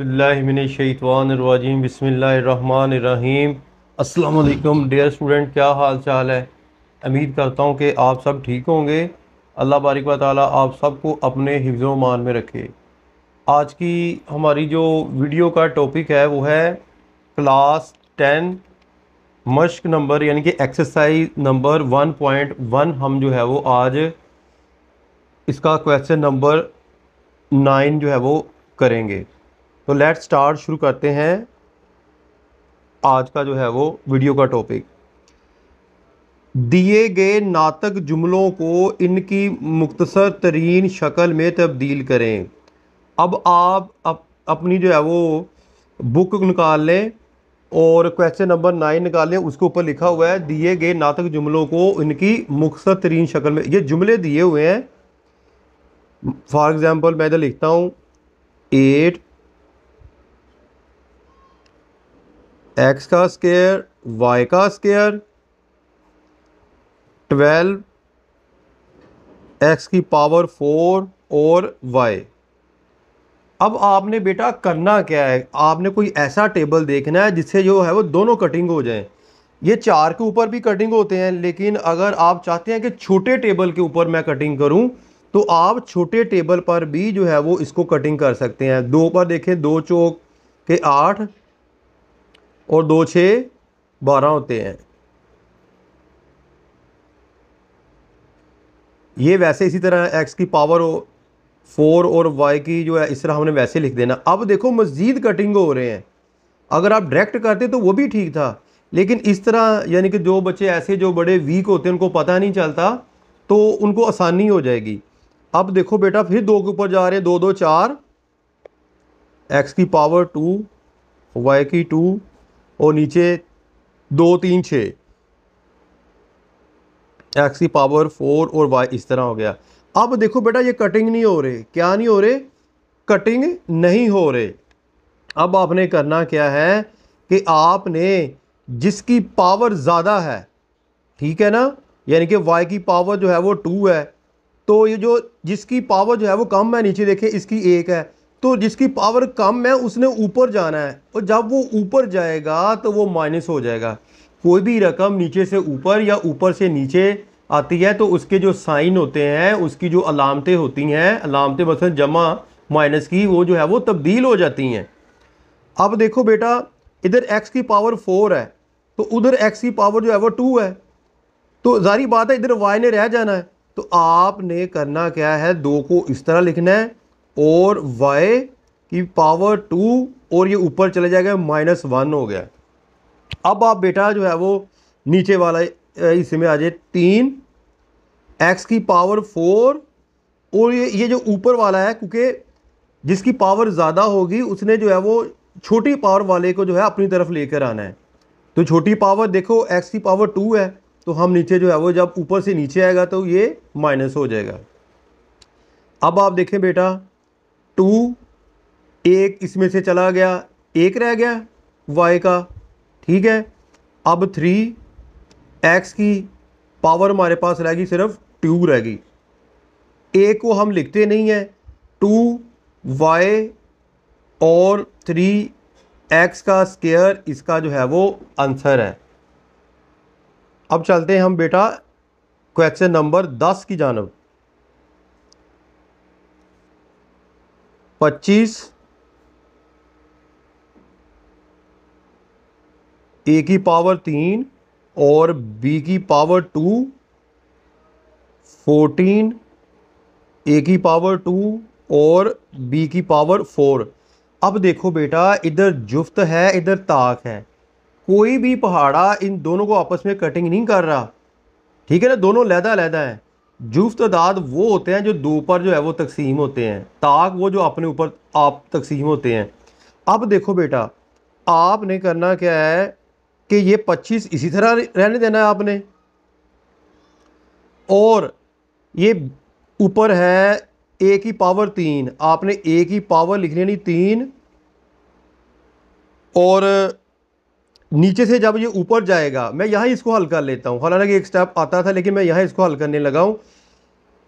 बिल्लाशवानरवाजीम बसमीम अल्लाम dear student क्या हाल चाल है उम्मीद करता हूँ कि आप सब ठीक होंगे अल्लाह बारिक व आप सबको अपने हिफ्ज़ मान में रखे आज की हमारी जो वीडियो का टॉपिक है वो है क्लास टेन मश्क नंबर यानी कि exercise number one point one हम जो है वो आज इसका क्वेश्चन नंबर नाइन जो है वो करेंगे तो लेट स्टार्ट शुरू करते हैं आज का जो है वो वीडियो का टॉपिक दिए गए नातक जुमलों को इनकी मुख्तसर तरीन शक्ल में तब्दील करें अब आप अप, अपनी जो है वो बुक निकाल लें और क्वेश्चन नंबर नाइन निकाल लें उसके ऊपर लिखा हुआ है दिए गए नातक जुमलों को इनकी मुख्तर तरीन शक्ल में ये जुमले दिए हुए हैं फॉर एग्ज़ाम्पल मैं इधर लिखता हूँ एट एक्स का स्केयर वाई का स्केयर ट्वेल्व एक्स की पावर फोर और वाई अब आपने बेटा करना क्या है आपने कोई ऐसा टेबल देखना है जिससे जो है वो दोनों कटिंग हो जाएं ये चार के ऊपर भी कटिंग होते हैं लेकिन अगर आप चाहते हैं कि छोटे टेबल के ऊपर मैं कटिंग करूं तो आप छोटे टेबल पर भी जो है वो इसको कटिंग कर सकते हैं दो पर देखें दो चौक के आठ और दो छः बारह होते हैं ये वैसे इसी तरह एक्स की पावर हो फोर और वाई की जो है इस तरह हमने वैसे लिख देना अब देखो मज़ीद कटिंग हो रहे हैं अगर आप डायरेक्ट करते तो वो भी ठीक था लेकिन इस तरह यानी कि जो बच्चे ऐसे जो बड़े वीक होते हैं उनको पता नहीं चलता तो उनको आसानी हो जाएगी अब देखो बेटा फिर दो के ऊपर जा रहे हैं दो दो चार एक्स की पावर टू वाई की टू और नीचे दो तीन छः एक्स की पावर फोर और वाई इस तरह हो गया अब देखो बेटा ये कटिंग नहीं हो रही क्या नहीं हो रहे कटिंग नहीं हो रहे अब आपने करना क्या है कि आपने जिसकी पावर ज़्यादा है ठीक है ना यानी कि वाई की पावर जो है वो टू है तो ये जो जिसकी पावर जो है वो कम है नीचे देखें इसकी एक है तो जिसकी पावर कम है उसने ऊपर जाना है और जब वो ऊपर जाएगा तो वो माइनस हो जाएगा कोई भी रकम नीचे से ऊपर या ऊपर से नीचे आती है तो उसके जो साइन होते हैं उसकी जो अलामतें होती हैं अलामतें मतलब जमा माइनस की वो जो है वो तब्दील हो जाती हैं अब देखो बेटा इधर एक्स की पावर फोर है तो उधर एक्स की पावर जो है वो टू है तो जारी बात है इधर वाई ने रह जाना है तो आपने करना क्या है दो को इस तरह लिखना है और वाई की पावर टू और ये ऊपर चले जाएगा माइनस वन हो गया अब आप बेटा जो है वो नीचे वाला इसमें आ जाए तीन एक्स की पावर फोर और ये ये जो ऊपर वाला है क्योंकि जिसकी पावर ज़्यादा होगी उसने जो है वो छोटी पावर वाले को जो है अपनी तरफ लेकर आना है तो छोटी पावर देखो एक्स की पावर टू है तो हम नीचे जो है वो जब ऊपर से नीचे आएगा तो ये माइनस हो जाएगा अब आप देखें बेटा टू एक इसमें से चला गया एक रह गया वाई का ठीक है अब थ्री एक्स की पावर हमारे पास रहेगी सिर्फ टू रहेगी ए को हम लिखते नहीं हैं टू वाई और थ्री एक्स का स्केयर इसका जो है वो आंसर है अब चलते हैं हम बेटा क्वेश्चन नंबर दस की जानब पच्चीस ए की पावर तीन और बी की पावर टू फोर्टीन ए की पावर टू और बी की पावर फोर अब देखो बेटा इधर जुफ्त है इधर ताक है कोई भी पहाड़ा इन दोनों को आपस में कटिंग नहीं कर रहा ठीक है ना दोनों लैदा लैदा है जुफ्त दाद वो होते हैं जो दो पर जो है वो तकसीम होते हैं ताक वो जो अपने ऊपर आप तकसीम होते हैं अब देखो बेटा आपने करना क्या है कि ये पच्चीस इसी तरह रहने देना है आपने और ये ऊपर है ए की पावर तीन आपने ए की पावर लिख लेनी तीन और नीचे से जब ये ऊपर जाएगा मैं यहाँ इसको हल कर लेता हूँ हालांकि एक स्टेप आता था लेकिन मैं यहाँ इसको हल करने लगा हूँ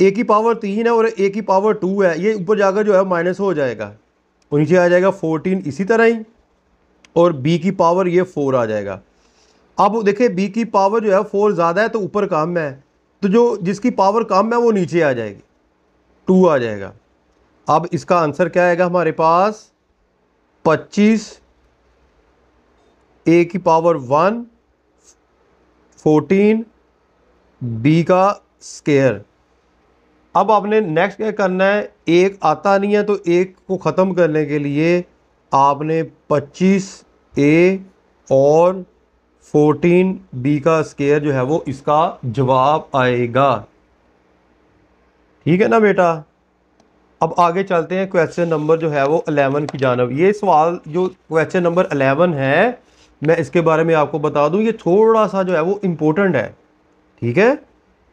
ए की पावर तीन है और ए की पावर टू है ये ऊपर जाकर जो है माइनस हो जाएगा और नीचे आ जाएगा फोर्टीन इसी तरह ही और बी की पावर ये फोर आ जाएगा अब देखिए बी की पावर जो है फोर ज़्यादा है तो ऊपर कम है तो जो जिसकी पावर कम है वो नीचे आ जाएगी टू आ जाएगा अब इसका आंसर क्या आएगा हमारे पास पच्चीस ए की पावर वन फोर्टीन बी का स्केयर अब आपने नेक्स्ट क्या करना है एक आता नहीं है तो एक को ख़त्म करने के लिए आपने 25 ए और 14 बी का स्केयर जो है वो इसका जवाब आएगा ठीक है ना बेटा अब आगे चलते हैं क्वेश्चन नंबर जो है वो अलेवन की जानब ये सवाल जो क्वेश्चन नंबर अलेवन है मैं इसके बारे में आपको बता दूं ये थोड़ा सा जो है वो इम्पोर्टेंट है ठीक है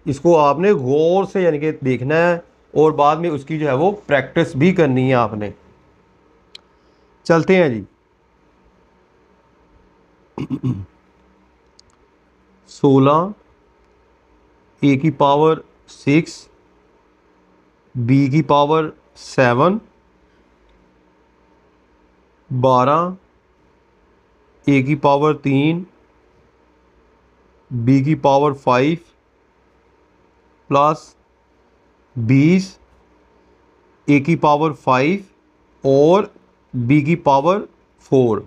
इसको आपने गौर से यानी कि देखना है और बाद में उसकी जो है वो प्रैक्टिस भी करनी है आपने चलते हैं जी सोलह ए की पावर सिक्स बी की पावर सेवन बारह ए की पावर तीन बी की पावर फाइव प्लस बीस ए की पावर फाइव और बी की पावर फोर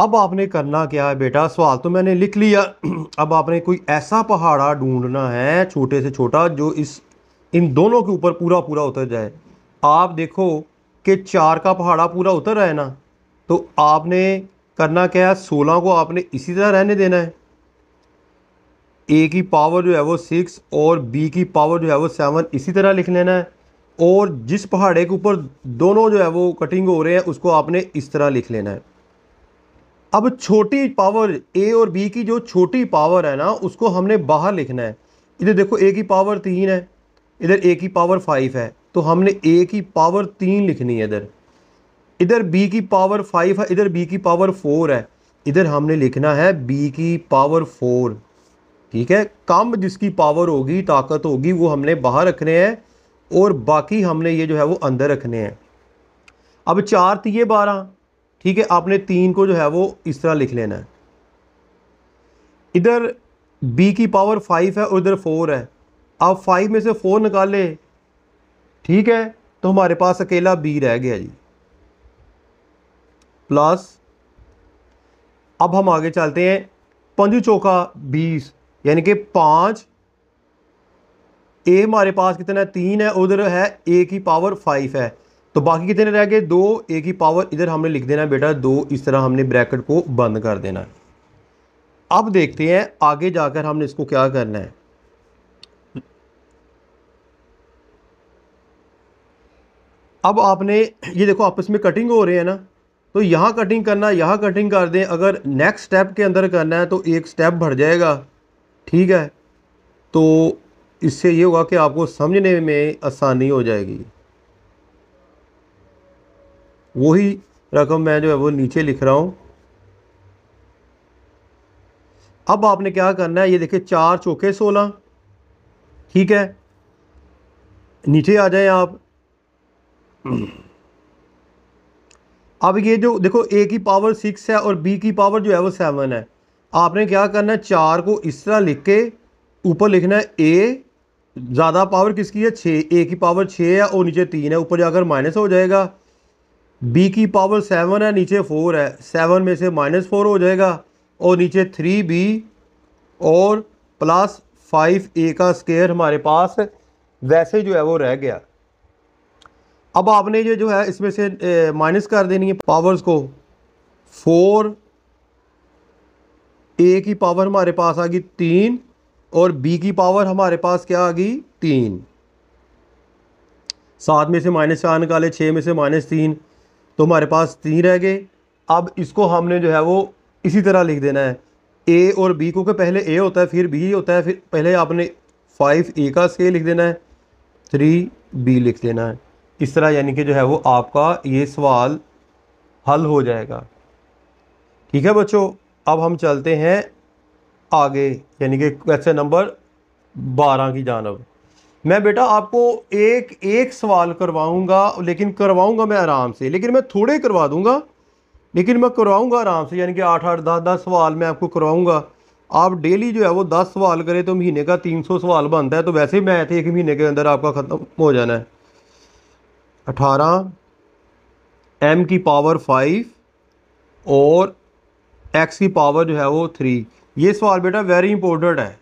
अब आपने करना क्या है बेटा सवाल तो मैंने लिख लिया अब आपने कोई ऐसा पहाड़ा ढूंढना है छोटे से छोटा जो इस इन दोनों के ऊपर पूरा पूरा उतर जाए आप देखो कि चार का पहाड़ा पूरा उतर रहा है ना तो आपने करना क्या है सोलह को आपने इसी तरह रहने देना है ए की पावर जो है वो सिक्स और बी की पावर जो है वो सेवन इसी तरह लिख लेना है और जिस पहाड़े के ऊपर दोनों जो है वो कटिंग हो रहे हैं उसको आपने इस तरह लिख लेना है अब छोटी पावर ए और बी की जो छोटी पावर है ना उसको हमने बाहर लिखना है इधर देखो ए की पावर तीन है इधर ए की पावर फाइव है तो हमने ए की पावर तीन लिखनी है इधर इधर बी की पावर फाइव है इधर बी की पावर फोर है इधर हमने लिखना है बी की पावर फोर ठीक है कम जिसकी पावर होगी ताकत होगी वो हमने बाहर रखने हैं और बाकी हमने ये जो है वो अंदर रखने हैं अब चार तीये बारह ठीक है आपने तीन को जो है वो इस तरह लिख लेना है इधर बी की पावर फाइव है और इधर फोर है आप फाइव में से फोर निकाले ठीक है तो हमारे पास अकेला बी रह गया जी प्लस अब हम आगे चलते हैं पंजू चौका बीस यानी कि पाँच ए हमारे पास कितना है तीन है उधर है ए की पावर फाइव है तो बाकी कितने रह गए दो ए की पावर इधर हमने लिख देना बेटा दो इस तरह हमने ब्रैकेट को बंद कर देना है अब देखते हैं आगे जाकर हमने इसको क्या करना है अब आपने ये देखो आपस में कटिंग हो रही है ना तो यहाँ कटिंग करना यहाँ कटिंग कर दें अगर नेक्स्ट स्टेप के अंदर करना है तो एक स्टेप भर जाएगा ठीक है तो इससे ये होगा कि आपको समझने में आसानी हो जाएगी वही रकम मैं जो है वो नीचे लिख रहा हूँ अब आपने क्या करना है ये देखिए चार चौके सोलह ठीक है नीचे आ जाए आप अब ये जो देखो ए की पावर सिक्स है और बी की पावर जो है वो सेवन है आपने क्या करना है चार को इस तरह लिख के ऊपर लिखना है ए ज़्यादा पावर किसकी है छः ए की पावर छः है और नीचे तीन है ऊपर जाकर माइनस हो जाएगा बी की पावर सेवन है नीचे फोर है सेवन में से माइनस फोर हो जाएगा और नीचे थ्री बी और प्लस फाइव ए का स्केयर हमारे पास वैसे जो है वो रह गया अब आपने ये जो है इसमें से माइनस कर देनी है पावर्स को फोर ए की पावर हमारे पास आ गई तीन और बी की पावर हमारे पास क्या आ गई तीन सात में से माइनस चार निकाले छः में से माइनस तीन तो हमारे पास तीन रह गए अब इसको हमने जो है वो इसी तरह लिख देना है ए और बी को के पहले ए होता है फिर बी होता है फिर पहले आपने फाइव ए का से लिख देना है थ्री बी लिख देना है इस तरह यानी कि जो है वो आपका ये सवाल हल हो जाएगा ठीक है बच्चों अब हम चलते हैं आगे यानी कि क्वेश्चन नंबर बारह की जानब मैं बेटा आपको एक एक सवाल करवाऊंगा लेकिन करवाऊंगा मैं आराम से लेकिन मैं थोड़े करवा दूंगा लेकिन मैं करवाऊंगा आराम से यानी कि आठ आठ दस दस सवाल मैं आपको करवाऊंगा आप डेली जो है वो दस सवाल करें तो महीने का तीन सौ सवाल बनता है तो वैसे ही मैथ एक महीने के अंदर आपका ख़त्म हो जाना है अठारह एम की पावर फाइव और एक्स की पावर जो है वो थ्री ये सवाल बेटा वेरी इंपॉर्टेंट है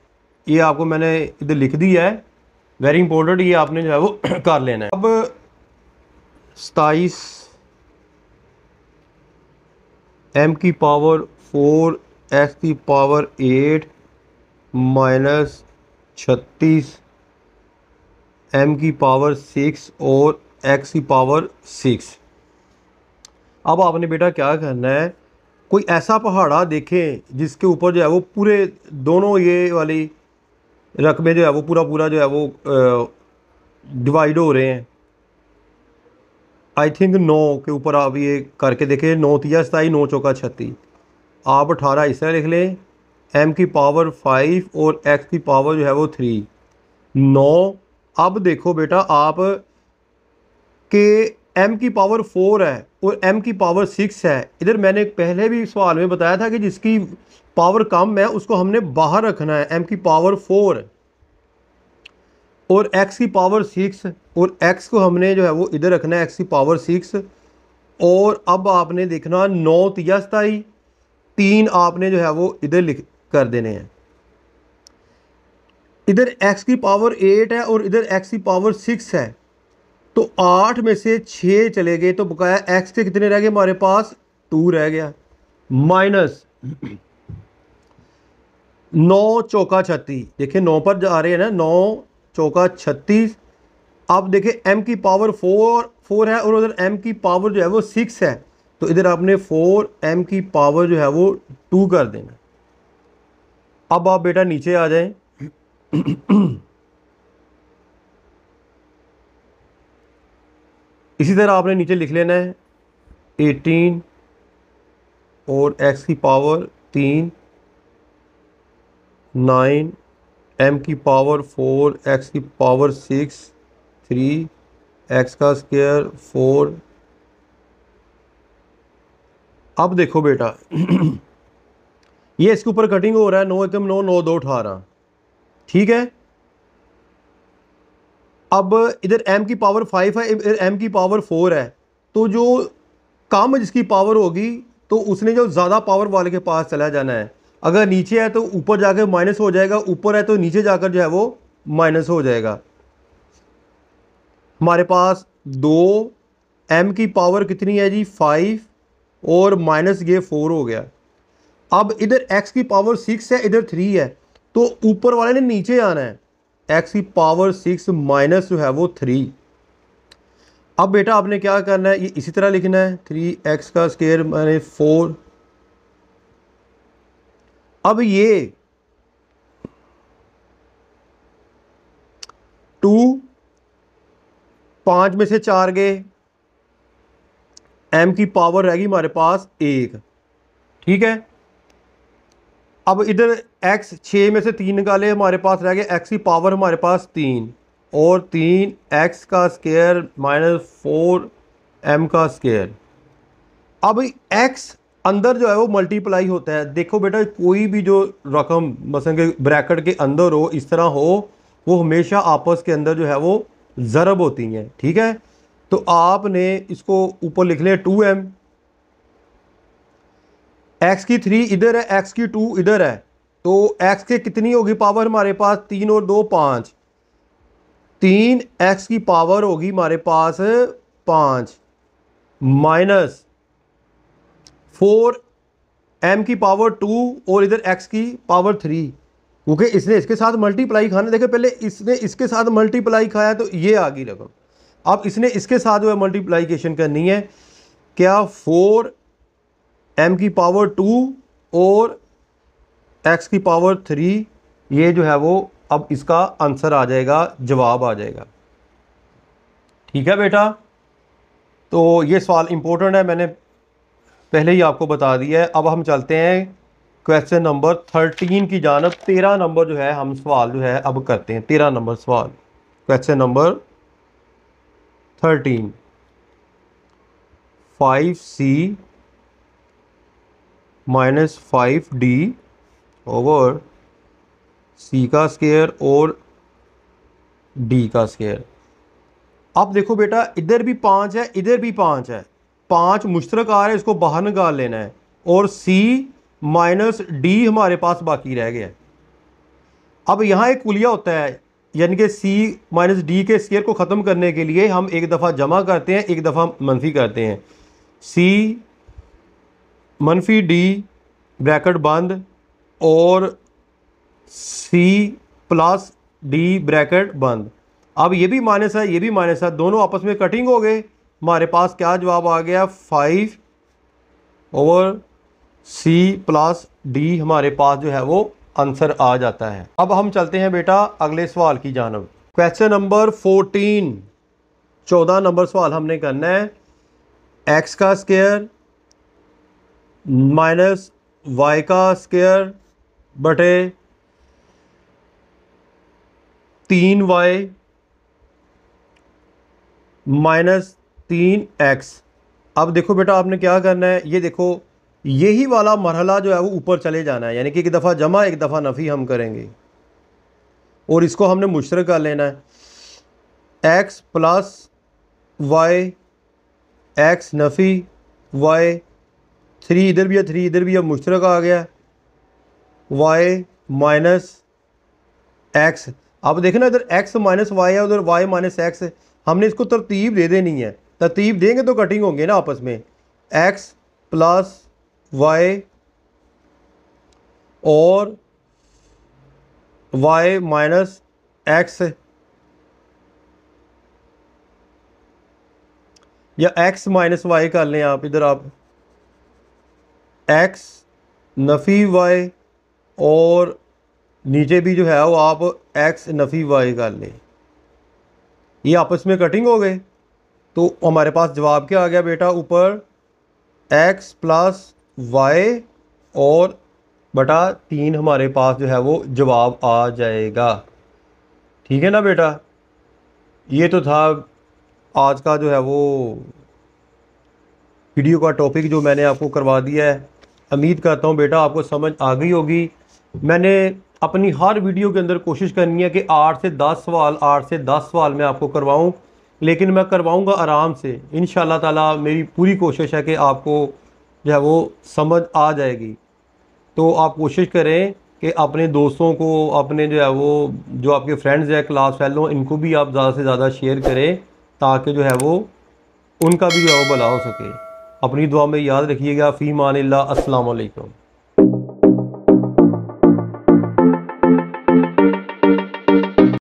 ये आपको मैंने इधर लिख दिया है वेरी इंपॉर्टेंट ये आपने जो है वो कर लेना है अब सताईस एम की पावर फोर एक्स की पावर एट माइनस छत्तीस एम की पावर सिक्स और एक्स की पावर सिक्स अब आपने बेटा क्या करना है कोई ऐसा पहाड़ा देखें जिसके ऊपर जो है वो पूरे दोनों ये वाली रकबे जो है वो पूरा पूरा जो है वो डिवाइड हो रहे हैं आई थिंक नौ के ऊपर आप ये करके देखें नौ तिया सताई नौ चौका छत्तीस आप अठारह इस तरह लिख लें एम की पावर फाइव और एक्स की पावर जो है वो थ्री नौ अब देखो बेटा आप के एम की पावर फोर है और एम की पावर सिक्स है इधर मैंने पहले भी सवाल में बताया था कि जिसकी पावर कम है उसको हमने बाहर रखना है एम की पावर फोर और एक्स की पावर सिक्स और एक्स को हमने जो है वो इधर रखना है एक्स की पावर सिक्स और अब आपने देखना नौ तिया सताई तीन आपने जो है वो इधर लिख कर देने हैं इधर एक्स की पावर एट है और इधर एक्स की पावर सिक्स है तो आठ में से छः चले गए तो बकाया एक्स के कितने रह गए हमारे पास टू रह गया माइनस नौ चौका छत्तीस देखिए नौ पर जा रहे हैं ना नौ चौका छत्तीस आप देखिए एम की पावर फोर फोर है और उधर एम की पावर जो है वो सिक्स है तो इधर आपने फोर एम की पावर जो है वो टू कर देना अब आप बेटा नीचे आ जाएं इसी तरह आपने नीचे लिख लेना है एटीन और एक्स की पावर तीन नाइन एम की पावर फोर एक्स की पावर सिक्स थ्री एक्स का स्क्वायर फोर अब देखो बेटा ये इसके ऊपर कटिंग हो रहा है नौ एकदम नौ नौ दो अठारह ठीक है अब इधर एम की पावर फाइव है इधर एम की पावर फोर है तो जो कम जिसकी पावर होगी तो उसने जो ज़्यादा पावर वाले के पास चला जाना है अगर नीचे है तो ऊपर जाकर माइनस हो जाएगा ऊपर है तो नीचे जाकर जो है वो माइनस हो जाएगा हमारे पास दो एम की पावर कितनी है जी फाइव और माइनस ये फोर हो गया अब इधर एक्स की पावर सिक्स है इधर थ्री है तो ऊपर वाले ने नीचे आना है एक्स की पावर सिक्स माइनस जो है वो थ्री अब बेटा आपने क्या करना है ये इसी तरह लिखना है थ्री एक्स का स्केयर मैंने फोर अब ये टू पांच में से चार गए एम की पावर रहेगी हमारे पास एक ठीक है अब इधर x छः में से तीन निकाले हमारे पास रह गए x की पावर हमारे पास तीन और तीन x का स्केयर माइनस फोर एम का स्केयर अब x अंदर जो है वो मल्टीप्लाई होता है देखो बेटा कोई भी जो रकम मसलन के ब्रैकेट के अंदर हो इस तरह हो वो हमेशा आपस के अंदर जो है वो ज़रब होती हैं ठीक है तो आपने इसको ऊपर लिख लिया टू एम एक्स की थ्री इधर है एक्स की टू इधर है तो एक्स के कितनी होगी पावर हमारे पास तीन और दो पाँच तीन एक्स की पावर होगी हमारे पास पाँच माइनस फोर एम की पावर टू और इधर एक्स की पावर थ्री क्योंकि इसने इसके साथ मल्टीप्लाई खाना देखे पहले इसने इसके साथ मल्टीप्लाई खाया तो ये आ गई रकम अब इसने इसके साथ जो है मल्टीप्लाईकेशन करनी है क्या फोर एम की पावर टू और एक्स की पावर थ्री ये जो है वो अब इसका आंसर आ जाएगा जवाब आ जाएगा ठीक है बेटा तो ये सवाल इम्पोर्टेंट है मैंने पहले ही आपको बता दिया है अब हम चलते हैं क्वेश्चन नंबर थर्टीन की जानब तेरह नंबर जो है हम सवाल जो है अब करते हैं तेरह नंबर सवाल question number thirteen five c minus five d over c का स्केयर और डी का स्केयर अब देखो बेटा इधर भी पाँच है इधर भी पाँच है पाँच मुश्तरक आ रहा है इसको बाहर निकाल लेना है और सी माइनस डी हमारे पास बाकी रह गया अब यहाँ एक कुलिया होता है यानी कि सी माइनस डी के स्केयर को ख़त्म करने के लिए हम एक दफ़ा जमा करते हैं एक दफ़ा मनफी करते हैं सी मनफी डी ब्रैकेट बंद और सी प्लस डी ब्रैकेट बंद अब ये भी माइनस है ये भी माइनस है दोनों आपस में कटिंग हो गए हमारे पास क्या जवाब आ गया five over c plus d हमारे पास जो है वो आंसर आ जाता है अब हम चलते हैं बेटा अगले सवाल की जानब क्वेश्चन नंबर फोर्टीन चौदह नंबर सवाल हमने करना है एक्स का स्केयर माइनस वाई का स्क्वायर बटे तीन वाई माइनस तीन एक्स अब देखो बेटा आपने क्या करना है ये देखो यही वाला मरहला जो है वो ऊपर चले जाना है यानी कि एक दफ़ा जमा एक दफ़ा नफ़ी हम करेंगे और इसको हमने मुश्तर कर लेना है एक्स प्लस वाई एक्स नफ़ी वाई थ्री इधर भी है थ्री इधर भी है मुश्तरक आ गया वाई माइनस एक्स आप देखें ना इधर एक्स माइनस वाई है उधर वाई माइनस एक्स हमने इसको तरतीब दे देनी है तरतीब देंगे तो कटिंग होंगे ना आपस में एक्स प्लस वाई और वाई माइनस एक्स या एक्स माइनस वाई कर लें आप इधर आप एक्स नफ़ी वाई और नीचे भी जो है वो आप एक्स नफ़ी वाई कर लें ये आपस में कटिंग हो गए तो हमारे पास जवाब क्या आ गया बेटा ऊपर एक्स प्लस वाई और बटा तीन हमारे पास जो है वो जवाब आ जाएगा ठीक है ना बेटा ये तो था आज का जो है वो वीडियो का टॉपिक जो मैंने आपको करवा दिया है उम्मीद करता हूँ बेटा आपको समझ आ गई होगी मैंने अपनी हर वीडियो के अंदर कोशिश करनी है कि आठ से दस सवाल आठ से दस सवाल मैं आपको करवाऊँ लेकिन मैं करवाऊँगा आराम से इन ताला मेरी पूरी कोशिश है कि आपको जो है वो समझ आ जाएगी तो आप कोशिश करें कि अपने दोस्तों को अपने जो है वो जो आपके फ्रेंड्स हैं क्लास फैलो इनको भी आप ज़्यादा से ज़्यादा शेयर करें ताकि जो है वो उनका भी जो है वो भला हो सके अपनी दुआ में याद रखिएगा फ़ी मान असलकम